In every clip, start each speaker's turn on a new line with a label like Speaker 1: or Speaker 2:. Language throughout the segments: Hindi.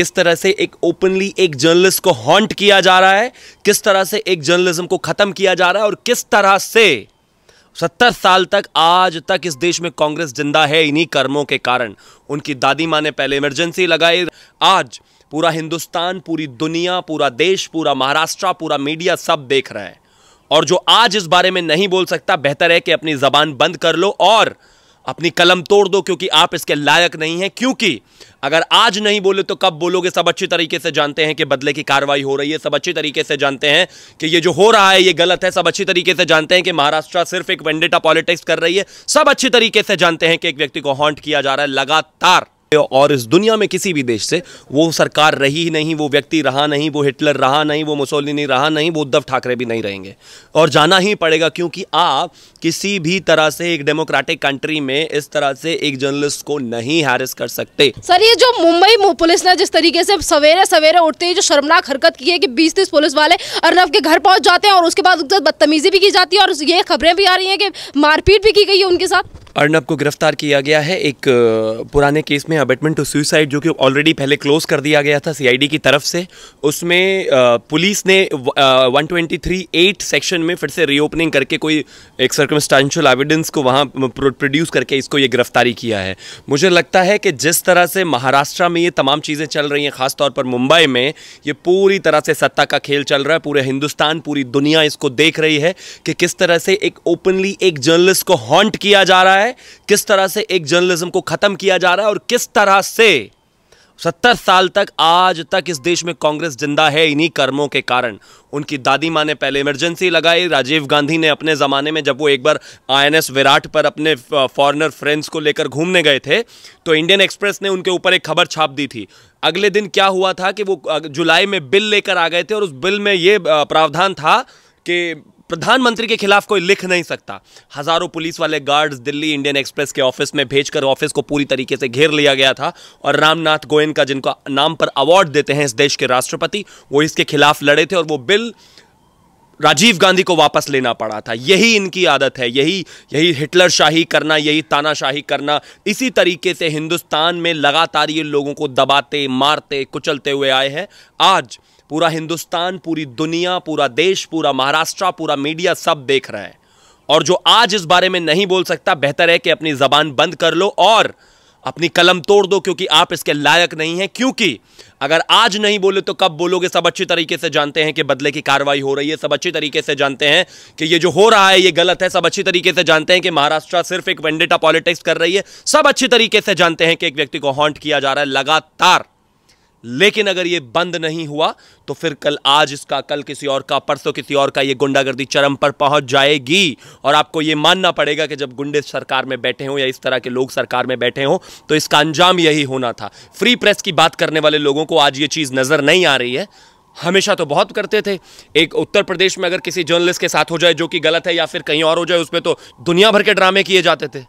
Speaker 1: किस तरह से एक ओपनली एक जर्नलिस्ट को हॉन्ट किया जा रहा है किस तरह से एक जर्नलिज्म को ख़त्म किया जा रहा है और किस तरह से सत्तर साल तक आज तक इस देश में कांग्रेस जिंदा है इन्हीं कर्मों के कारण उनकी दादी माँ ने पहले इमरजेंसी लगाई आज पूरा हिंदुस्तान पूरी दुनिया पूरा देश पूरा महाराष्ट्र पूरा मीडिया सब देख रहा है और जो आज इस बारे में नहीं बोल सकता बेहतर है कि अपनी जबान बंद कर लो और अपनी कलम तोड़ दो क्योंकि आप इसके लायक नहीं हैं क्योंकि अगर आज नहीं बोले तो कब बोलोगे सब अच्छी तरीके से जानते हैं कि बदले की कार्रवाई हो रही है सब अच्छी तरीके से जानते हैं कि ये जो हो रहा है ये गलत है सब अच्छी तरीके से जानते हैं कि महाराष्ट्र सिर्फ एक वेंडेटा पॉलिटिक्स कर रही है सब अच्छी तरीके से जानते हैं कि एक व्यक्ति को हॉन्ट किया जा रहा है लगातार और इस दुनिया में किसी भी देश से वो सरकार रही ही नहीं वो व्यक्ति रहा नहीं वो हिटलर रहा नहीं वो मुसोलिनी रहा नहीं वो उद्धव ठाकरे भी नहीं रहेंगे और जाना ही पड़ेगा क्योंकि आप किसी भी तरह से एक डेमोक्रेटिक कंट्री में इस तरह से एक जर्नलिस्ट को नहीं हैरिस कर सकते
Speaker 2: सर ये जो मुंबई पुलिस ने जिस तरीके से सवेरे सवेरे उठते ही जो शर्मनाक हरकत की है कि बीस तीस पुलिस वाले अर्नब के घर पहुंच जाते हैं और उसके बाद बदतमीजी भी की जाती है और ये खबरें भी आ रही है कि मारपीट भी की गई है उनके साथ
Speaker 1: अर्नब को गिरफ्तार किया गया है एक पुराने केस में अबेटमेंट टू सुसाइड जो कि ऑलरेडी पहले क्लोज कर दिया गया था सीआईडी की तरफ से उसमें पुलिस ने 123 एट सेक्शन में फिर से रीओपनिंग करके कोई एक सर्कमस्टांशल एविडेंस को वहाँ प्रोड्यूस करके इसको ये गिरफ्तारी किया है मुझे लगता है कि जिस तरह से महाराष्ट्र में ये तमाम चीज़ें चल रही हैं ख़ासतौर पर मुंबई में ये पूरी तरह से सत्ता का खेल चल रहा है पूरे हिंदुस्तान पूरी दुनिया इसको देख रही है कि किस तरह से एक ओपनली एक जर्नलिस्ट को हॉन्ट किया जा रहा है रहा है किस तरह से एक जर्नलिज्म को खत्म किया जा रहा है और किस तरह से सत्तर साल तक आज तक इस देश में कांग्रेस जिंदा है इन्हीं कर्मों के कारण उनकी दादी माँ ने पहले इमरजेंसी लगाई राजीव गांधी ने अपने ज़माने में जब वो एक बार आईएनएस विराट पर अपने फॉरेनर फ्रेंड्स को लेकर घूमने गए थे तो इंडियन एक्सप्रेस ने उनके ऊपर एक खबर छाप दी थी अगले दिन क्या हुआ था कि वो जुलाई में बिल लेकर आ गए थे और उस बिल में ये प्रावधान था कि प्रधानमंत्री के खिलाफ कोई लिख नहीं सकता हजारों पुलिस वाले गार्ड्स दिल्ली इंडियन एक्सप्रेस के ऑफिस में भेजकर ऑफिस को पूरी तरीके से घेर लिया गया था और रामनाथ गोयन का जिनका नाम पर अवार्ड देते हैं इस देश के राष्ट्रपति वो इसके खिलाफ लड़े थे और वो बिल राजीव गांधी को वापस लेना पड़ा था यही इनकी आदत है यही यही हिटलर शाही करना यही तानाशाही करना इसी तरीके से हिंदुस्तान में लगातार ये लोगों को दबाते मारते कुचलते हुए आए हैं आज पूरा हिंदुस्तान पूरी दुनिया पूरा देश पूरा महाराष्ट्र पूरा मीडिया सब देख रहा है और जो आज इस बारे में नहीं बोल सकता बेहतर है कि अपनी जबान बंद कर लो और अपनी कलम तोड़ दो क्योंकि आप इसके लायक नहीं हैं क्योंकि अगर आज नहीं बोले तो कब बोलोगे सब अच्छी तरीके से जानते हैं कि बदले की कार्रवाई हो रही है सब अच्छी तरीके से जानते हैं कि ये जो हो रहा है ये गलत है सब अच्छी तरीके से जानते हैं कि महाराष्ट्र सिर्फ एक वेंडेटा पॉलिटिक्स कर रही है सब अच्छी तरीके से जानते हैं कि एक व्यक्ति को हॉन्ट किया जा रहा है लगातार लेकिन अगर ये बंद नहीं हुआ तो फिर कल आज इसका कल किसी और का परसों किसी और का ये गुंडागर्दी चरम पर पहुंच जाएगी और आपको ये मानना पड़ेगा कि जब गुंडे सरकार में बैठे हों या इस तरह के लोग सरकार में बैठे हों तो इसका अंजाम यही होना था फ्री प्रेस की बात करने वाले लोगों को आज ये चीज़ नज़र नहीं आ रही है हमेशा तो बहुत करते थे एक उत्तर प्रदेश में अगर किसी जर्नलिस्ट के साथ हो जाए जो कि गलत है या फिर कहीं और हो जाए उस पर तो दुनिया भर के ड्रामे किए जाते थे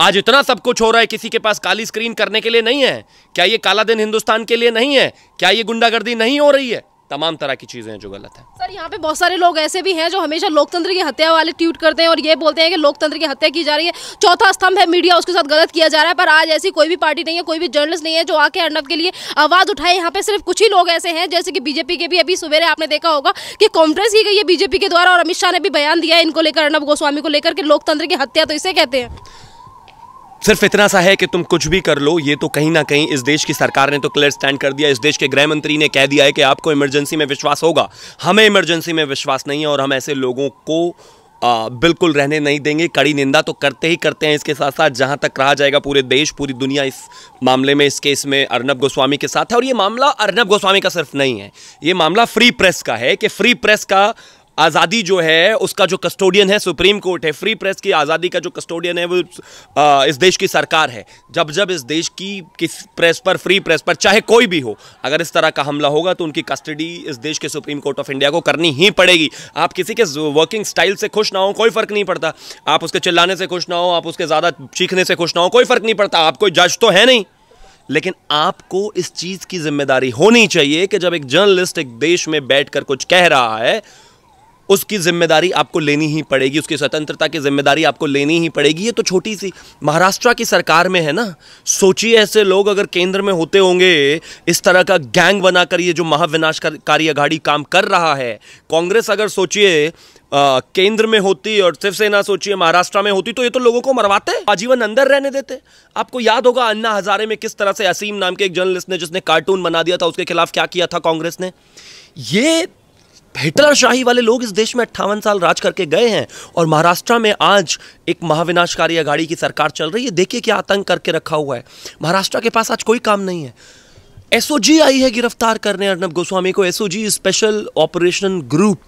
Speaker 1: आज इतना सब कुछ हो रहा है किसी के पास काली स्क्रीन करने के लिए नहीं है क्या ये काला दिन हिंदुस्तान के लिए नहीं है क्या ये गुंडागर्दी नहीं हो रही है तमाम तरह की चीजें हैं जो गलत है
Speaker 2: सर यहाँ पे बहुत सारे लोग ऐसे भी हैं जो हमेशा लोकतंत्र की हत्या वाले ट्वीट करते हैं और ये बोलते हैं कि लोकतंत्र की हत्या की जा रही है चौथा स्तंभ है मीडिया उसके साथ गलत किया जा रहा है पर आज ऐसी कोई भी पार्टी नहीं है कोई भी जर्नलिस्ट नहीं है जो आके अर्नब के लिए आवाज उठाए यहाँ पे सिर्फ कुछ ही लोग ऐसे हैं जैसे कि बीजेपी के भी अभी सवेरे आपने देखा होगा कि कांग्रेस की गई है बीजेपी के द्वारा और अमित शाह ने भी बयान दिया है इनको लेकर अर्नब गोस्वामी को लेकर लोकतंत्र की हत्या तो इसे कहते हैं
Speaker 1: सिर्फ इतना सा है कि तुम कुछ भी कर लो ये तो कहीं ना कहीं इस देश की सरकार ने तो क्लियर स्टैंड कर दिया इस देश के गृह मंत्री ने कह दिया है कि आपको इमरजेंसी में विश्वास होगा हमें इमरजेंसी में विश्वास नहीं है और हम ऐसे लोगों को आ, बिल्कुल रहने नहीं देंगे कड़ी निंदा तो करते ही करते हैं इसके साथ साथ जहां तक रहा जाएगा पूरे देश पूरी दुनिया इस मामले में इस केस में अर्नब गोस्वामी के साथ है और ये मामला अर्नब गोस्वामी का सिर्फ नहीं है ये मामला फ्री प्रेस का है कि फ्री प्रेस का आज़ादी जो है उसका जो कस्टोडियन है सुप्रीम कोर्ट है फ्री प्रेस की आज़ादी का जो कस्टोडियन है वो इस देश की सरकार है जब जब इस देश की किस प्रेस पर फ्री प्रेस पर चाहे कोई भी हो अगर इस तरह का हमला होगा तो उनकी कस्टडी इस देश के सुप्रीम कोर्ट ऑफ इंडिया को करनी ही पड़ेगी आप किसी के वर्किंग स्टाइल से खुश ना हो कोई फ़र्क नहीं पड़ता आप उसके चिल्लाने से खुश ना हो आप उसके ज़्यादा चीखने से खुश ना हो कोई फ़र्क नहीं पड़ता आप कोई जज तो है नहीं लेकिन आपको इस चीज़ की जिम्मेदारी होनी चाहिए कि जब एक जर्नलिस्ट एक देश में बैठकर कुछ कह रहा है उसकी जिम्मेदारी आपको लेनी ही पड़ेगी उसकी स्वतंत्रता की जिम्मेदारी आपको लेनी ही पड़ेगी ये तो छोटी सी महाराष्ट्र की सरकार में है ना सोचिए ऐसे लोग अगर केंद्र में होते होंगे इस तरह का गैंग बनाकर ये जो महाविनाशकारी अघाड़ी काम कर रहा है कांग्रेस अगर सोचिए केंद्र में होती और शिवसेना सोचिए महाराष्ट्र में होती तो ये तो लोगों को मरवाते आजीवन अंदर रहने देते आपको याद होगा अन्ना हजारे में किस तरह से असीम नाम के एक जर्नलिस्ट ने जिसने कार्टून बना दिया था उसके खिलाफ क्या किया था कांग्रेस ने ये हिटलर शाही वाले लोग इस देश में अट्ठावन साल राज करके गए हैं और महाराष्ट्र में आज एक महाविनाशकारी अघाड़ी की सरकार चल रही है देखिए क्या आतंक करके रखा हुआ है महाराष्ट्र के पास आज कोई काम नहीं है एसओजी आई है गिरफ्तार करने अर्नब गोस्वामी को एसओजी स्पेशल ऑपरेशन ग्रुप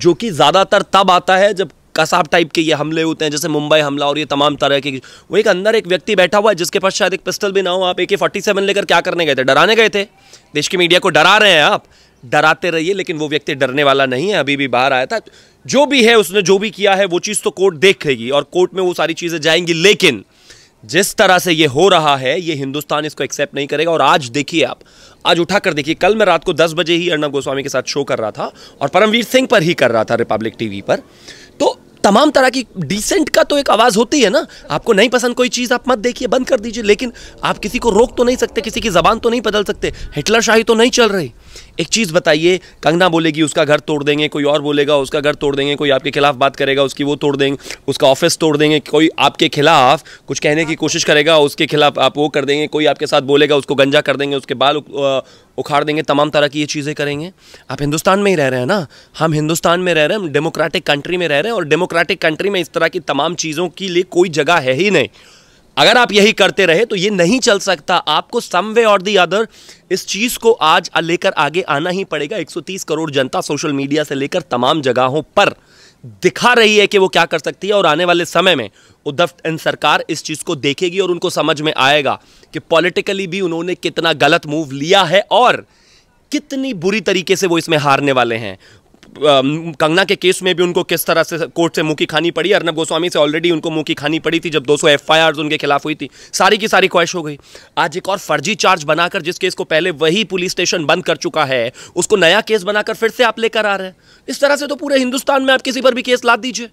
Speaker 1: जो कि ज़्यादातर तब आता है जब कसाब टाइप के ये हमले होते हैं जैसे मुंबई हमला और ये तमाम तरह के वो एक अंदर एक व्यक्ति बैठा हुआ है जिसके पास शायद एक पिस्टल भी ना हो आप ए के फोर्टी सेवन लेकर क्या करने गए थे डराने गए थे देश की मीडिया को डरा रहे हैं आप डराते रहिए लेकिन वो व्यक्ति डरने वाला नहीं है अभी भी बाहर आया था जो भी है उसने जो भी किया है वो चीज़ तो कोर्ट देखेगी और कोर्ट में वो सारी चीज़ें जाएंगी लेकिन जिस तरह से ये हो रहा है ये हिंदुस्तान इसको एक्सेप्ट नहीं करेगा और आज देखिए आप आज उठा कर देखिए कल मैं रात को दस बजे ही अर्णब गोस्वामी के साथ शो कर रहा था और परमवीर सिंह पर ही कर रहा था रिपब्लिक टीवी पर तमाम तरह की डिसेंट का तो एक आवाज़ होती है ना आपको नहीं पसंद कोई चीज़ आप मत देखिए बंद कर दीजिए लेकिन आप किसी को रोक तो नहीं सकते किसी की ज़बान तो नहीं बदल सकते हिटलर शाही तो नहीं चल रही एक चीज़ बताइए कंगना बोलेगी उसका घर तोड़ देंगे कोई और बोलेगा उसका घर तोड़ देंगे कोई आपके खिलाफ बात करेगा उसकी वो तोड़ देंगे उसका ऑफिस तोड़ देंगे कोई आपके खिलाफ कुछ कहने की कोशिश करेगा उसके खिलाफ आप वो कर देंगे कोई आपके साथ बोलेगा उसको गंजा कर देंगे उसके बाल उखाड़ देंगे तमाम तरह की ये चीज़ें करेंगे आप हिंदुस्तान में ही रह रहे हैं ना हम हिंदुस्तान में रह रहे हैं हम डेमोक्रेटिक कंट्री में रह रहे हैं और डेमोक्रेटिक कंट्री में इस तरह की तमाम चीज़ों के लिए कोई जगह है ही नहीं अगर आप यही करते रहे तो ये नहीं चल सकता आपको सम वे और दी अदर इस चीज़ को आज लेकर आगे आना ही पड़ेगा 130 करोड़ जनता सोशल मीडिया से लेकर तमाम जगहों पर दिखा रही है कि वो क्या कर सकती है और आने वाले समय में उद्धव एंड सरकार इस चीज़ को देखेगी और उनको समझ में आएगा कि पॉलिटिकली भी उन्होंने कितना गलत मूव लिया है और कितनी बुरी तरीके से वो इसमें हारने वाले हैं कंगना के केस में भी उनको किस तरह से कोर्ट से मुंह की खानी पड़ी अर्नब गोस्वामी से ऑलरेडी उनको मुंह की खानी पड़ी थी जब 200 एफआईआर उनके खिलाफ हुई थी सारी की सारी ख्वाहिश हो गई आज एक और फर्जी चार्ज बनाकर जिस केस को पहले वही पुलिस स्टेशन बंद कर चुका है उसको नया केस बनाकर फिर से आप लेकर आ रहे हैं इस तरह से तो पूरे हिंदुस्तान में आप किसी पर भी केस ला दीजिए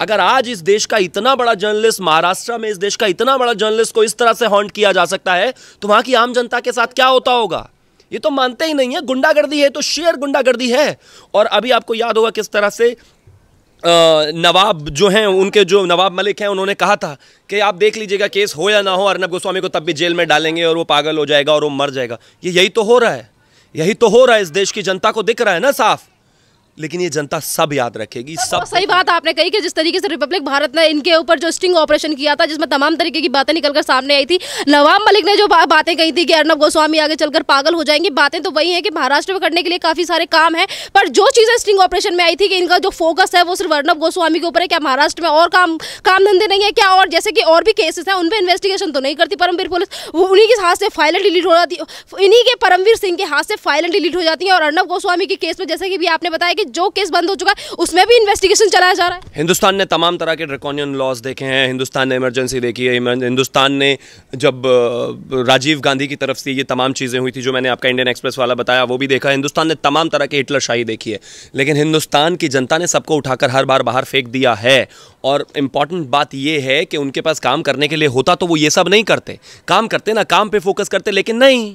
Speaker 1: अगर आज इस देश का इतना बड़ा जर्नलिस्ट महाराष्ट्र में इस देश का इतना बड़ा जर्नलिस्ट को इस तरह से हॉन्ट किया जा सकता है तो वहां की आम जनता के साथ क्या होता होगा ये तो मानते ही नहीं है गुंडागर्दी है तो शेयर गुंडागर्दी है और अभी आपको याद होगा किस तरह से नवाब जो हैं उनके जो नवाब मलिक हैं उन्होंने कहा था कि आप देख लीजिएगा केस हो या ना हो अर्नब गोस्वामी को तब भी जेल में डालेंगे और वो पागल हो जाएगा और वो मर जाएगा ये यही तो हो रहा है यही तो हो रहा है इस देश की जनता को दिख रहा है ना साफ लेकिन ये जनता सब याद रखेगी सब सही
Speaker 2: बात आपने कही कि जिस तरीके से रिपब्लिक भारत ने इनके ऊपर जो स्टिंग ऑपरेशन किया था जिसमें तमाम तरीके की बातें निकलकर सामने आई थी नवाब मलिक ने जो बा, बातें कही थी कि अर्नब गोस्वामी आगे चलकर पागल हो जाएंगे बातें तो वही है कि महाराष्ट्र में करने के लिए काफी सारे काम है पर जो चीजें स्टिंग ऑपरेशन में आई थी कि इनका जो फोकस है वो सिर्फ अर्नब गोस्वामी के ऊपर है क्या महाराष्ट्र में और काम काम धंधे नहीं है क्या और जैसे कि और भी केसेस है उनपे इन्वेस्टिगेशन तो नहीं करती परमवीर पुलिस उन्हीं के हाथ से फाइलें डिलीट हो जाती इन्हीं के परमवीर सिंह के हाथ से फाइलें डिलीट हो जाती है और अर्नब गोस्वामी के केस में जैसे कि भी आपने बताया कि जो केस बंद हो चुका है उसमें भी इन्वेस्टिगेशन चलाया जा रहा है
Speaker 1: हिंदुस्तान ने तमाम तरह के ड्रकोनियन लॉज देखे हैं हिंदुस्तान ने इमरजेंसी देखी है हिंदुस्तान ने जब राजीव गांधी की तरफ से ये तमाम चीज़ें हुई थी जो मैंने आपका इंडियन एक्सप्रेस वाला बताया वो भी देखा हिंदुस्तान ने तमाम तरह की हिटलर शाही देखी है लेकिन हिंदुस्तान की जनता ने सबको उठाकर हर बार बाहर फेंक दिया है और इम्पॉर्टेंट बात यह है कि उनके पास काम करने के लिए होता तो वो ये सब नहीं करते काम करते ना काम पे फोकस करते लेकिन नहीं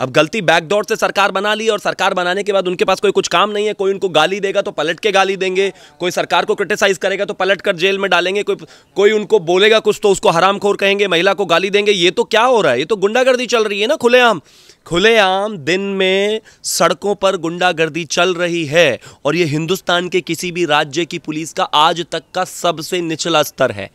Speaker 1: अब गलती बैकडोर से सरकार बना ली और सरकार बनाने के बाद उनके पास कोई कुछ काम नहीं है कोई उनको गाली देगा तो पलट के गाली देंगे कोई सरकार को क्रिटिसाइज करेगा तो पलट कर जेल में डालेंगे कोई कोई उनको बोलेगा कुछ तो उसको हरामखोर कहेंगे महिला को गाली देंगे ये तो क्या हो रहा है ये तो गुंडागर्दी चल रही है ना खुलेआम खुलेआम दिन में सड़कों पर गुंडागर्दी चल रही है और ये हिंदुस्तान के किसी भी राज्य की पुलिस का आज तक का सबसे निचला स्तर है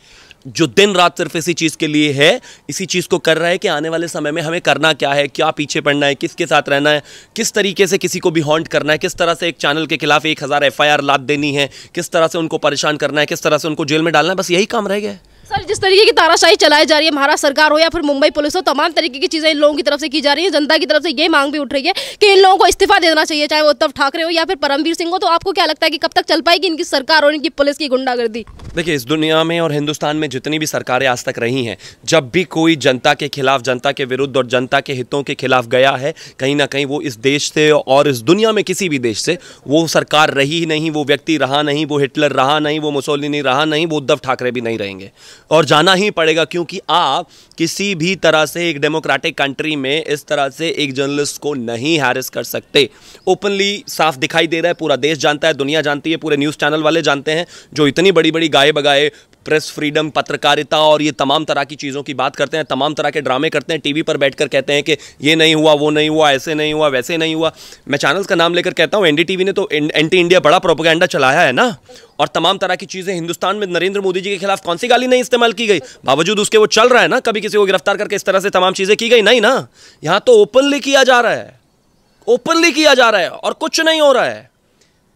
Speaker 1: जो दिन रात सिर्फ इसी चीज़ के लिए है इसी चीज़ को कर रहा है कि आने वाले समय में हमें करना क्या है क्या पीछे पड़ना है किसके साथ रहना है किस तरीके से किसी को भी हॉन्ट करना है किस तरह से एक चैनल के खिलाफ एक हज़ार एफ लाद देनी है किस तरह से उनको परेशान करना है किस तरह से उनको जेल में डालना है बस यही काम रह गया है
Speaker 2: सर जिस तरीके की ताराशाही चलाई जा रही है महाराष्ट्र सरकार हो या फिर मुंबई पुलिस हो तमाम तरीके की चीज़ें इन लोगों की तरफ से की जा रही है जनता की तरफ से ये मांग भी उठ रही है कि इन लोगों को इस्तीफा देना चाहिए चाहे वो उद्धव ठाकरे हो या फिर परमवीर सिंह हो तो आपको क्या लगता है कि कब तक चल पाएगी इनकी सरकार और इनकी पुलिस की गुंडागर्दी
Speaker 1: देखिए इस दुनिया में और हिंदुस्तान में जितनी भी सरकारें आज तक रही हैं जब भी कोई जनता के खिलाफ जनता के विरुद्ध और जनता के हितों के खिलाफ गया है कहीं ना कहीं वो इस देश से और इस दुनिया में किसी भी देश से वो सरकार रही ही नहीं वो व्यक्ति रहा नहीं वो हिटलर रहा नहीं वो मुसोलिनी रहा नहीं वो उद्धव ठाकरे भी नहीं रहेंगे और जाना ही पड़ेगा क्योंकि आप किसी भी तरह से एक डेमोक्रेटिक कंट्री में इस तरह से एक जर्नलिस्ट को नहीं हैरिस कर सकते ओपनली साफ दिखाई दे रहा है पूरा देश जानता है दुनिया जानती है पूरे न्यूज़ चैनल वाले जानते हैं जो इतनी बड़ी बड़ी गाय बगाए प्रेस फ्रीडम पत्रकारिता और ये तमाम तरह की चीज़ों की बात करते हैं तमाम तरह के ड्रामे करते हैं टीवी पर बैठकर कहते हैं कि ये नहीं हुआ वो नहीं हुआ ऐसे नहीं हुआ वैसे नहीं हुआ मैं चैनल्स का नाम लेकर कहता हूँ एनडीटीवी ने तो एंटी इंडिया बड़ा प्रोपोगेंडा चलाया है ना और तमाम तरह की चीज़ें हिंदुस्तान में नरेंद्र मोदी जी के खिलाफ कौन सी गाली नहीं इस्तेमाल की गई बावजूद उसके वो चल रहा है ना कभी किसी को गिरफ्तार करके इस तरह से तमाम चीज़ें की गई नहीं ना यहाँ तो ओपनली किया जा रहा है ओपनली किया जा रहा है और कुछ नहीं हो रहा है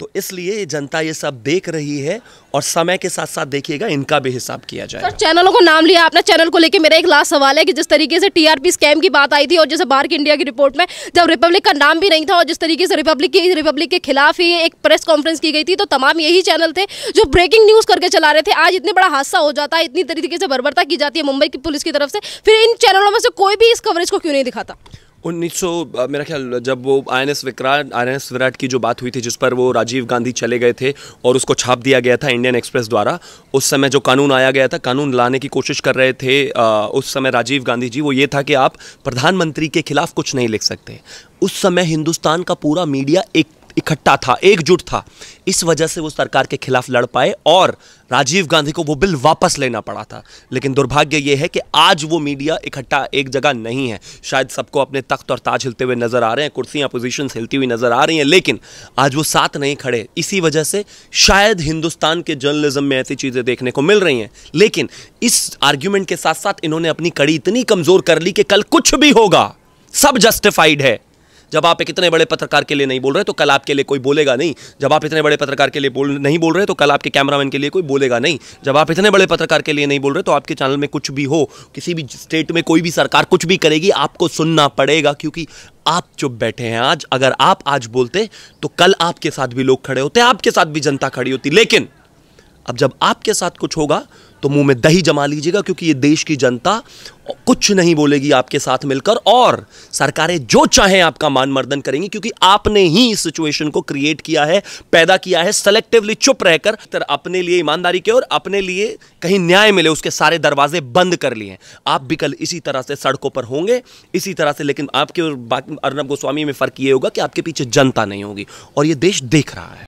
Speaker 1: तो इसलिए जनता ये सब देख रही है और समय के साथ साथ देखिएगा इनका भी हिसाब किया जाए सर
Speaker 2: चैनलों को नाम लिया आपने चैनल को लेकर मेरा एक लास्ट सवाल है कि जिस तरीके से टीआरपी स्कैम की बात आई थी और जैसे बाहर की इंडिया की रिपोर्ट में जब रिपब्लिक का नाम भी नहीं था और जिस तरीके से रिपब्लिक की रिपब्लिक के खिलाफ ही एक प्रेस कॉन्फ्रेंस की गई थी तो तमाम यही चैनल थे जो ब्रेकिंग न्यूज़ करके चला रहे थे आज इतने बड़ा हादसा हो जाता है इतनी तरीके से बर्बरता की जाती है मुंबई की पुलिस की तरफ से फिर इन चैनलों में से कोई भी इस कवरेज को क्यों नहीं दिखाता
Speaker 1: उन्नीस सौ मेरा ख्याल जब वो I N S Vikrant I N S Viraat की जो बात हुई थी जिस पर वो राजीव गांधी चले गए थे और उसको छाप दिया गया था इंडियन एक्सप्रेस द्वारा उस समय जो कानून आया गया था कानून लाने की कोशिश कर रहे थे आ, उस समय राजीव गांधी जी वो ये था कि आप प्रधानमंत्री के खिलाफ कुछ नहीं लिख सकते उस समय हिंदुस्तान का पूरा मीडिया एक इकट्ठा था एकजुट था इस वजह से वो सरकार के खिलाफ लड़ पाए और राजीव गांधी को वो बिल वापस लेना पड़ा था लेकिन दुर्भाग्य ये है कि आज वो मीडिया इकट्ठा एक जगह नहीं है शायद सबको अपने तख्त और ताज हिलते हुए नजर आ रहे हैं कुर्सियां अपोजिशन हिलती हुई नजर आ रही हैं लेकिन आज वो साथ नहीं खड़े इसी वजह से शायद हिंदुस्तान के जर्नलिज्म में ऐसी चीज़ें देखने को मिल रही हैं लेकिन इस आर्ग्यूमेंट के साथ साथ इन्होंने अपनी कड़ी इतनी कमज़ोर कर ली कि कल कुछ भी होगा सब जस्टिफाइड है जब आप एक इतने बड़े पत्रकार के लिए नहीं बोल रहे तो कल आपके लिए कोई बोलेगा नहीं जब आप इतने बड़े पत्रकार के लिए बोल नहीं बोल रहे तो कल आपके कैमरामैन के लिए कोई बोलेगा नहीं जब आप इतने बड़े पत्रकार के लिए नहीं बोल रहे तो आपके चैनल में कुछ भी हो किसी भी स्टेट में कोई भी सरकार कुछ भी करेगी आपको सुनना पड़ेगा क्योंकि आप चुप बैठे हैं आज अगर आप आज बोलते तो कल आपके साथ भी लोग खड़े होते आपके साथ भी जनता खड़ी होती लेकिन अब जब आपके साथ कुछ होगा तो मुंह में दही जमा लीजिएगा क्योंकि ये देश की जनता कुछ नहीं बोलेगी आपके साथ मिलकर और सरकारें जो चाहें आपका मान मर्दन करेंगी क्योंकि आपने ही इस सिचुएशन को क्रिएट किया है पैदा किया है सेलेक्टिवली चुप रहकर अपने लिए ईमानदारी के और अपने लिए कहीं न्याय मिले उसके सारे दरवाजे बंद कर लिए आप भी कल इसी तरह से सड़कों पर होंगे इसी तरह से लेकिन आपके और अर्नब गोस्वामी में फर्क ये होगा कि आपके पीछे जनता नहीं होगी और ये देश देख रहा है